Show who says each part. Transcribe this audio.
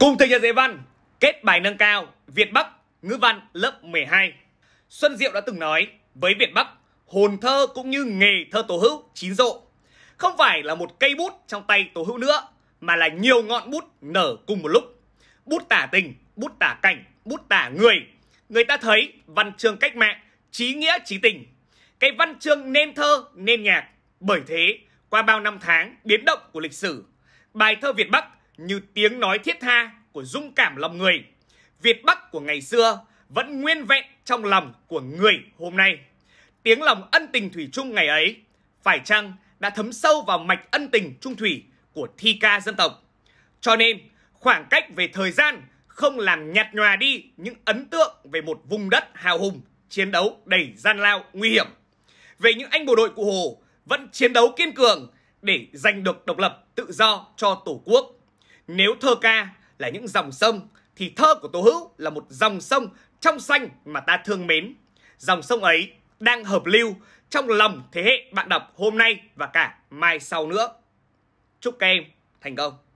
Speaker 1: Cùng thầy dạy văn, kết bài nâng cao Việt Bắc ngữ văn lớp 12. Xuân Diệu đã từng nói, với Việt Bắc, hồn thơ cũng như nghề thơ Tố Hữu chín rộ. Không phải là một cây bút trong tay Tố Hữu nữa, mà là nhiều ngọn bút nở cùng một lúc. Bút tả tình, bút tả cảnh, bút tả người. Người ta thấy văn chương cách mạng, trí nghĩa trí tình. Cái văn chương nên thơ, nên nhạc. Bởi thế, qua bao năm tháng biến động của lịch sử, bài thơ Việt Bắc như tiếng nói thiết tha của dung cảm lòng người. Việt Bắc của ngày xưa vẫn nguyên vẹn trong lòng của người hôm nay. Tiếng lòng ân tình thủy chung ngày ấy phải chăng đã thấm sâu vào mạch ân tình trung thủy của thi ca dân tộc. Cho nên, khoảng cách về thời gian không làm nhạt nhòa đi những ấn tượng về một vùng đất hào hùng, chiến đấu đầy gian lao, nguy hiểm. Về những anh bộ đội cụ Hồ vẫn chiến đấu kiên cường để giành được độc lập tự do cho Tổ quốc. Nếu thơ ca là những dòng sông thì thơ của Tố Hữu là một dòng sông trong xanh mà ta thương mến. Dòng sông ấy đang hợp lưu trong lòng thế hệ bạn đọc hôm nay và cả mai sau nữa. Chúc các em thành công!